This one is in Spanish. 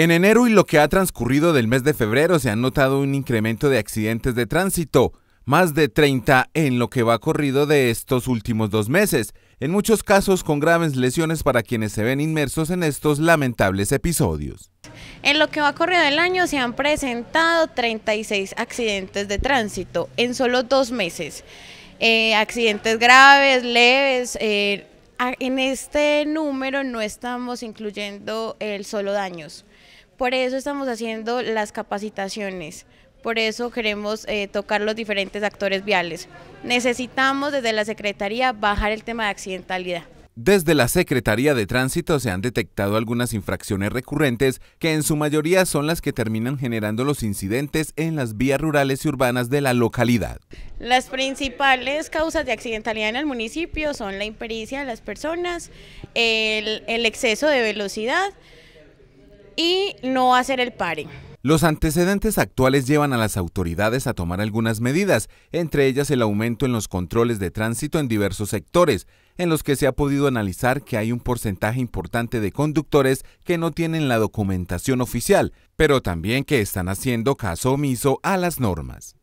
En enero y lo que ha transcurrido del mes de febrero se han notado un incremento de accidentes de tránsito, más de 30 en lo que va corrido de estos últimos dos meses, en muchos casos con graves lesiones para quienes se ven inmersos en estos lamentables episodios. En lo que va corrido del año se han presentado 36 accidentes de tránsito en solo dos meses. Eh, accidentes graves, leves, eh, en este número no estamos incluyendo el solo daños, por eso estamos haciendo las capacitaciones, por eso queremos eh, tocar los diferentes actores viales. Necesitamos desde la Secretaría bajar el tema de accidentalidad. Desde la Secretaría de Tránsito se han detectado algunas infracciones recurrentes que en su mayoría son las que terminan generando los incidentes en las vías rurales y urbanas de la localidad. Las principales causas de accidentalidad en el municipio son la impericia de las personas, el exceso de velocidad, y no hacer el pare. Los antecedentes actuales llevan a las autoridades a tomar algunas medidas, entre ellas el aumento en los controles de tránsito en diversos sectores, en los que se ha podido analizar que hay un porcentaje importante de conductores que no tienen la documentación oficial, pero también que están haciendo caso omiso a las normas.